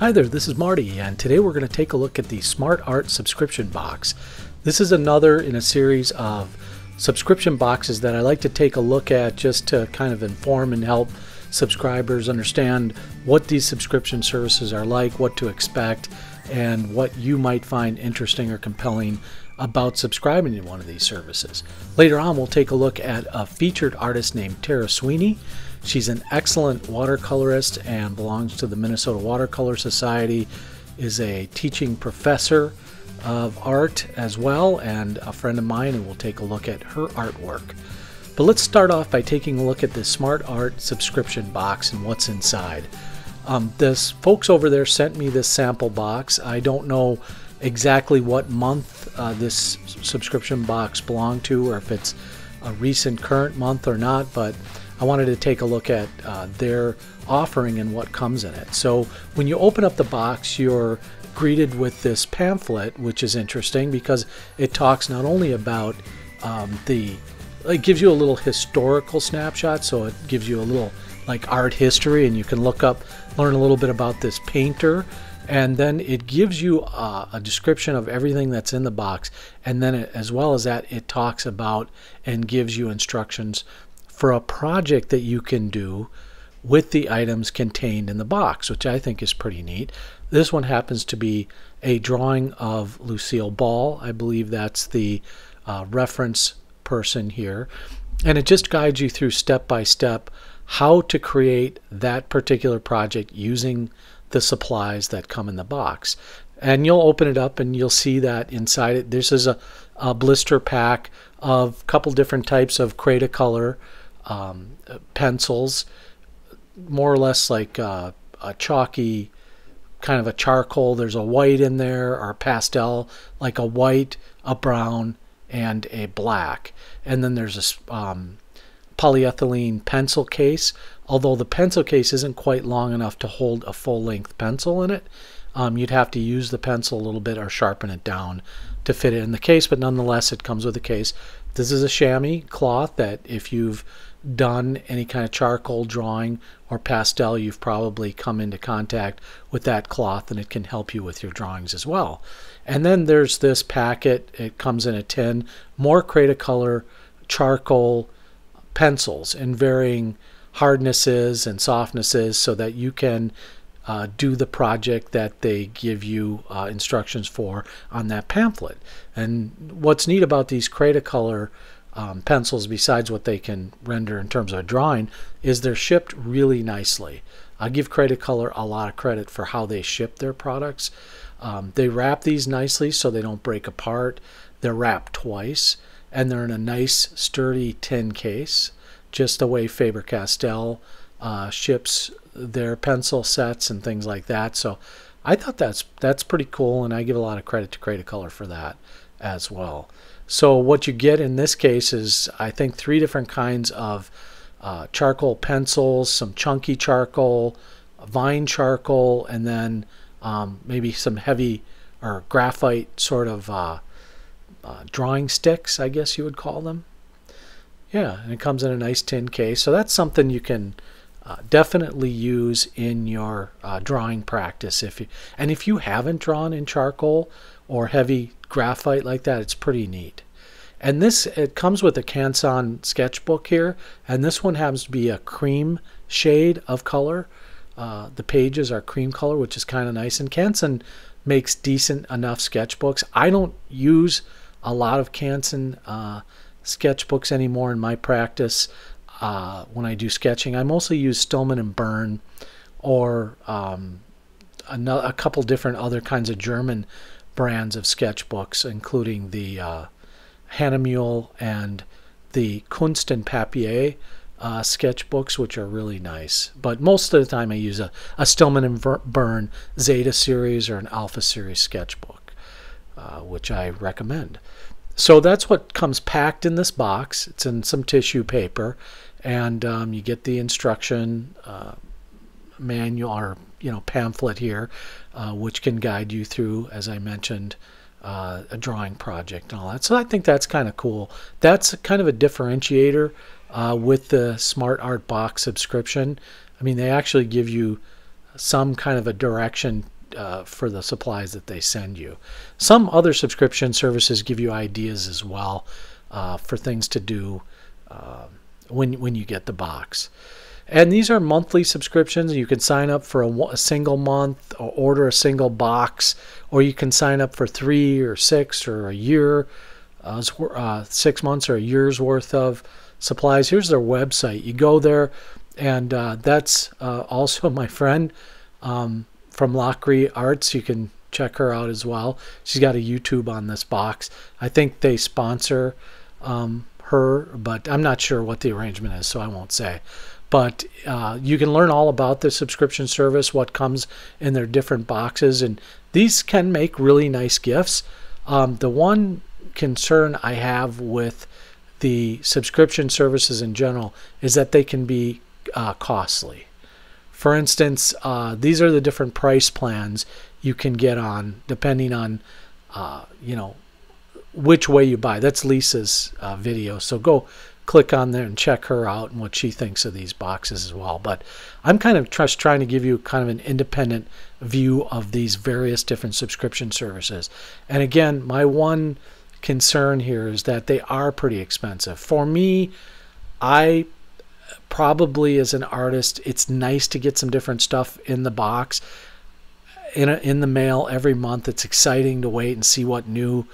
Hi there, this is Marty, and today we're going to take a look at the Smart Art subscription box. This is another in a series of subscription boxes that I like to take a look at just to kind of inform and help subscribers understand what these subscription services are like, what to expect, and what you might find interesting or compelling about subscribing to one of these services. Later on, we'll take a look at a featured artist named Tara Sweeney She's an excellent watercolorist and belongs to the Minnesota Watercolor Society, is a teaching professor of art as well, and a friend of mine, and we'll take a look at her artwork. But let's start off by taking a look at the Smart Art subscription box and what's inside. Um, this folks over there sent me this sample box. I don't know exactly what month uh, this subscription box belonged to, or if it's a recent current month or not, but I wanted to take a look at uh, their offering and what comes in it. So when you open up the box, you're greeted with this pamphlet, which is interesting because it talks not only about um, the, it gives you a little historical snapshot, so it gives you a little like art history, and you can look up, learn a little bit about this painter and then it gives you a, uh, a, description of everything that's in the box and then it, as well as that it talks about and gives you instructions for a project that you can do with the items contained in the box, which I think is pretty neat. This one happens to be a drawing of Lucille Ball. I believe that's the uh, reference person here. And it just guides you through step by step how to create that particular project using the supplies that come in the box. And you'll open it up and you'll see that inside it. This is a, a blister pack of a couple different types of Creta color um, uh, pencils, more or less like uh, a chalky kind of a charcoal. There's a white in there or pastel, like a white, a brown, and a black. And then there's a um, polyethylene pencil case, although the pencil case isn't quite long enough to hold a full length pencil in it. Um, you'd have to use the pencil a little bit or sharpen it down to fit it in the case, but nonetheless, it comes with a case. This is a chamois cloth that if you've done any kind of charcoal drawing or pastel, you've probably come into contact with that cloth and it can help you with your drawings as well. And then there's this packet, it comes in a tin, more Crayola Color charcoal pencils in varying hardnesses and softnesses so that you can uh, do the project that they give you uh, instructions for on that pamphlet. And what's neat about these Crayola Color um, pencils besides what they can render in terms of drawing is they're shipped really nicely. I give Credit Color a lot of credit for how they ship their products. Um, they wrap these nicely so they don't break apart. They're wrapped twice and they're in a nice sturdy tin case, just the way Faber-Castell uh, ships their pencil sets and things like that. So I thought that's that's pretty cool and I give a lot of credit to Credit Color for that as well. So what you get in this case is I think three different kinds of uh, charcoal pencils, some chunky charcoal, vine charcoal, and then um, maybe some heavy or graphite sort of uh, uh, drawing sticks, I guess you would call them. Yeah, and it comes in a nice tin case. So that's something you can uh, definitely use in your uh, drawing practice if you and if you haven't drawn in charcoal or heavy graphite like that. It's pretty neat. And this, it comes with a Canson sketchbook here, and this one happens to be a cream shade of color. Uh, the pages are cream color, which is kind of nice. And Canson makes decent enough sketchbooks. I don't use a lot of Canson uh, sketchbooks anymore in my practice uh, when I do sketching. I mostly use Stillman and Byrne or um, a couple different other kinds of German brands of sketchbooks, including the uh, Hannemule and the Kunst and Papier uh, sketchbooks, which are really nice. But most of the time, I use a, a Stillman and Burn Zeta series or an Alpha series sketchbook, uh, which I recommend. So that's what comes packed in this box. It's in some tissue paper, and um, you get the instruction uh, manual or you know pamphlet here, uh, which can guide you through, as I mentioned, uh, a drawing project and all that. So I think that's kind of cool. That's kind of a differentiator uh, with the Smart Art Box subscription. I mean, they actually give you some kind of a direction uh, for the supplies that they send you. Some other subscription services give you ideas as well uh, for things to do uh, when when you get the box. And these are monthly subscriptions. You can sign up for a, a, single month or order a single box, or you can sign up for three or six or a year, uh, uh, six months or a year's worth of supplies. Here's their website. You go there, and uh, that's uh, also my friend um, from Lockery Arts. You can check her out as well. She's got a YouTube on this box. I think they sponsor um, her, but I'm not sure what the arrangement is, so I won't say. But uh, you can learn all about the subscription service, what comes in their different boxes, and these can make really nice gifts. Um, the one concern I have with the subscription services in general is that they can be uh, costly. For instance, uh, these are the different price plans you can get on depending on, uh, you know, which way you buy. That's Lisa's uh, video. So go click on there and check her out and what she thinks of these boxes as well. But I'm kind of just trying to give you kind of an independent view of these various different subscription services. And again, my one concern here is that they are pretty expensive. For me, I probably as an artist, it's nice to get some different stuff in the box in a, in the mail every month. It's exciting to wait and see what new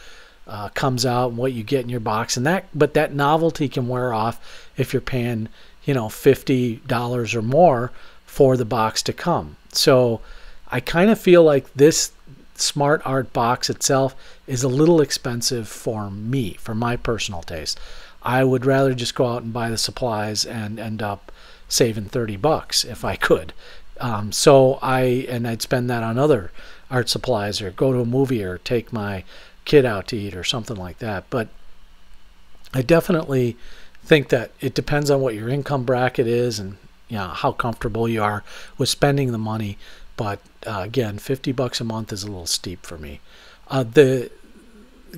uh, comes out and what you get in your box and that but that novelty can wear off if you're paying you know $50 or more for the box to come so i kind of feel like this smart art box itself is a little expensive for me for my personal taste i would rather just go out and buy the supplies and end up saving 30 bucks if i could um, so i and i'd spend that on other art supplies or go to a movie or take my kid out to eat or something like that. But I definitely think that it depends on what your income bracket is and you know, how comfortable you are with spending the money. But uh, again, 50 bucks a month is a little steep for me. Uh, the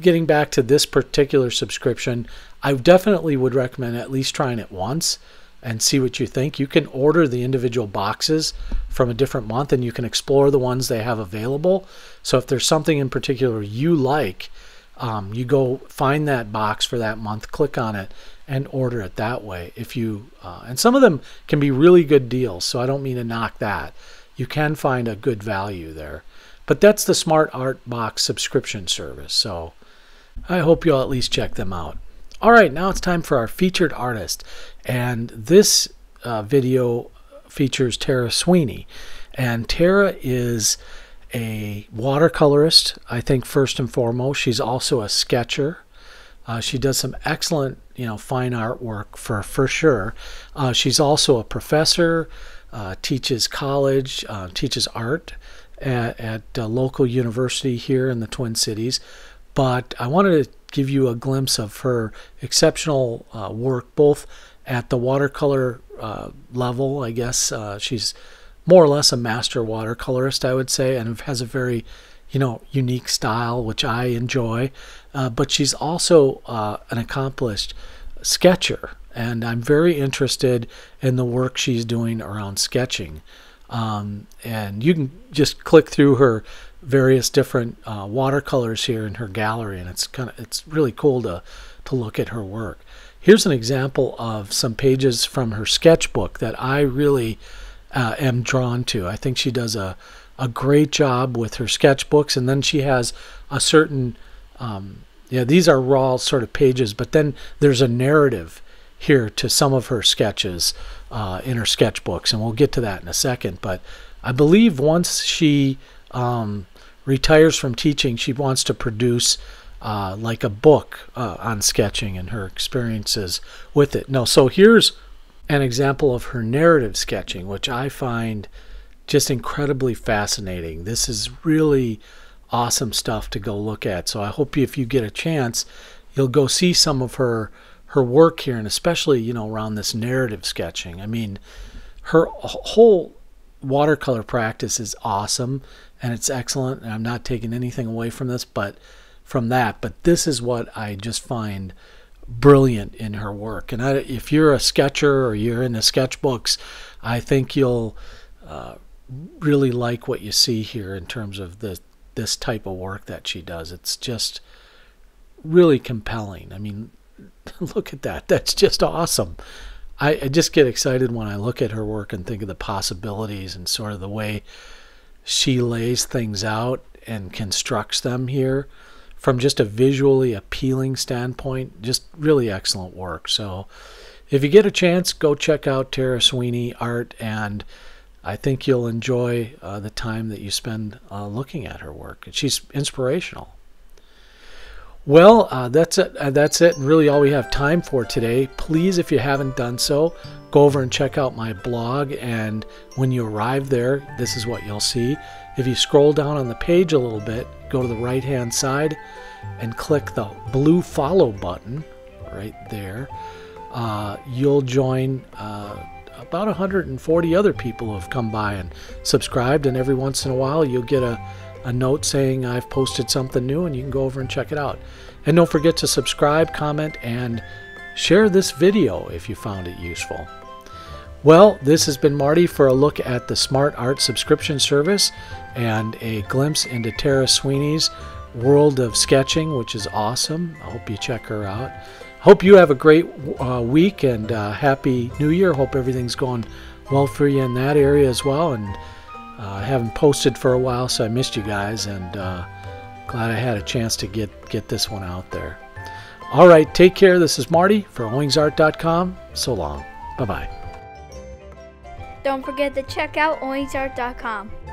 getting back to this particular subscription, I definitely would recommend at least trying it once and see what you think. You can order the individual boxes from a different month and you can explore the ones they have available. So if there's something in particular you like, um, you go find that box for that month, click on it, and order it that way. If you uh, and some of them can be really good deals, so I don't mean to knock that. You can find a good value there, but that's the Smart Art Box subscription service. So I hope you'll at least check them out. All right, now it's time for our featured artist. And this uh, video features Tara Sweeney. And Tara is a watercolorist, I think, first and foremost. She's also a sketcher. Uh, she does some excellent, you know, fine artwork for, for sure. Uh, she's also a professor, uh, teaches college, uh, teaches art at, at uh, a local university here in the Twin Cities but I wanted to give you a glimpse of her exceptional uh, work, both at the watercolor uh, level, I guess. Uh, she's more or less a master watercolorist, I would say, and has a very, you know, unique style, which I enjoy. Uh, but she's also uh, an accomplished sketcher, and I'm very interested in the work she's doing around sketching. Um, and you can just click through her various different uh, watercolors here in her gallery, and it's kind of it's really cool to to look at her work. Here's an example of some pages from her sketchbook that I really uh, am drawn to. I think she does a a great job with her sketchbooks, and then she has a certain um, yeah these are raw sort of pages, but then there's a narrative here to some of her sketches uh, in her sketchbooks, and we'll get to that in a second. But I believe once she um, retires from teaching, she wants to produce uh, like a book uh, on sketching and her experiences with it. No, so here's an example of her narrative sketching, which I find just incredibly fascinating. This is really awesome stuff to go look at. So I hope if you get a chance, you'll go see some of her her work here, and especially you know around this narrative sketching. I mean, her whole watercolor practice is awesome and it's excellent. And I'm not taking anything away from this, but from that, but this is what I just find brilliant in her work. And I, if you're a sketcher or you're into sketchbooks, I think you'll uh, really like what you see here in terms of the this type of work that she does. It's just really compelling. I mean, look at that. That's just awesome. I, I just get excited when I look at her work and think of the possibilities and sort of the way she lays things out and constructs them here from just a visually appealing standpoint. Just really excellent work. So if you get a chance, go check out Tara Sweeney art, and I think you'll enjoy uh, the time that you spend uh, looking at her work. She's inspirational. Well, uh, that's it. Uh, that's it. Really, all we have time for today. Please, if you haven't done so, go over and check out my blog. And when you arrive there, this is what you'll see. If you scroll down on the page a little bit, go to the right hand side and click the blue follow button right there. Uh, you'll join uh, about 140 other people who have come by and subscribed. And every once in a while, you'll get a a note saying I've posted something new and you can go over and check it out. And don't forget to subscribe, comment, and share this video if you found it useful. Well, this has been Marty for a look at the Smart Art subscription service and a glimpse into Tara Sweeney's world of sketching, which is awesome. I hope you check her out. Hope you have a great uh, week and uh, happy new year. Hope everything's going well for you in that area as well. And uh, I haven't posted for a while, so I missed you guys, and uh, glad I had a chance to get get this one out there. All right, take care. This is Marty for OingsArt.com. So long. Bye bye. Don't forget to check out OingsArt.com.